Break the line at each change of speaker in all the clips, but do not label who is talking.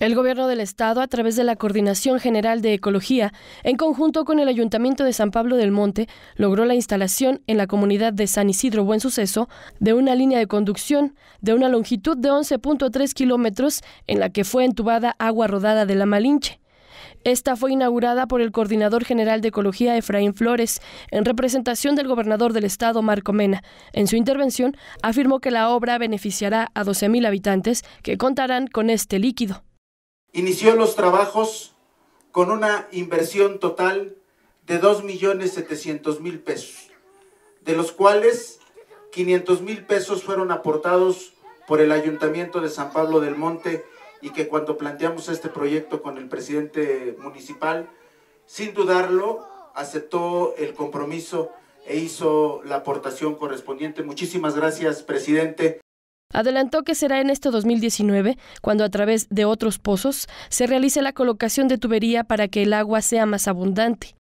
El gobierno del estado, a través de la Coordinación General de Ecología, en conjunto con el Ayuntamiento de San Pablo del Monte, logró la instalación en la comunidad de San Isidro Buen Suceso de una línea de conducción de una longitud de 11.3 kilómetros en la que fue entubada agua rodada de la Malinche. Esta fue inaugurada por el Coordinador General de Ecología Efraín Flores, en representación del gobernador del estado Marco Mena. En su intervención afirmó que la obra beneficiará a 12.000 habitantes que contarán con este líquido.
Inició los trabajos con una inversión total de 2.700.000 pesos, de los cuales 500.000 pesos fueron aportados por el Ayuntamiento de San Pablo del Monte y que cuando planteamos este proyecto con el presidente municipal, sin dudarlo, aceptó el compromiso e hizo la aportación correspondiente. Muchísimas gracias, presidente.
Adelantó que será en este 2019 cuando a través de otros pozos se realice la colocación de tubería para que el agua sea más abundante.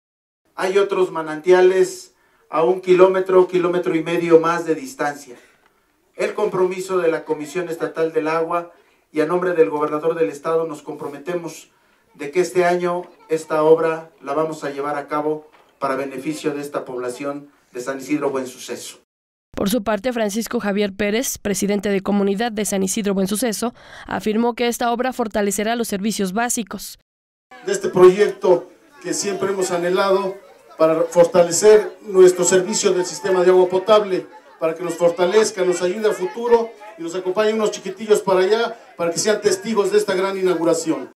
Hay otros manantiales a un kilómetro, kilómetro y medio más de distancia. El compromiso de la Comisión Estatal del Agua y a nombre del gobernador del estado nos comprometemos de que este año esta obra la vamos a llevar a cabo para beneficio de esta población de San Isidro Buen
Suceso. Por su parte, Francisco Javier Pérez, presidente de Comunidad de San Isidro Buen Suceso, afirmó que esta obra fortalecerá los servicios básicos.
De este proyecto que siempre hemos anhelado para fortalecer nuestro servicio del sistema de agua potable, para que nos fortalezca, nos ayude al futuro y nos acompañen unos chiquitillos para allá, para que sean testigos de esta gran inauguración.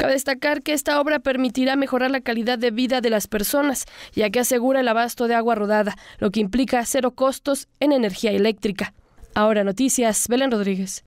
Cabe destacar que esta obra permitirá mejorar la calidad de vida de las personas, ya que asegura el abasto de agua rodada, lo que implica cero costos en energía eléctrica. Ahora noticias, Belén Rodríguez.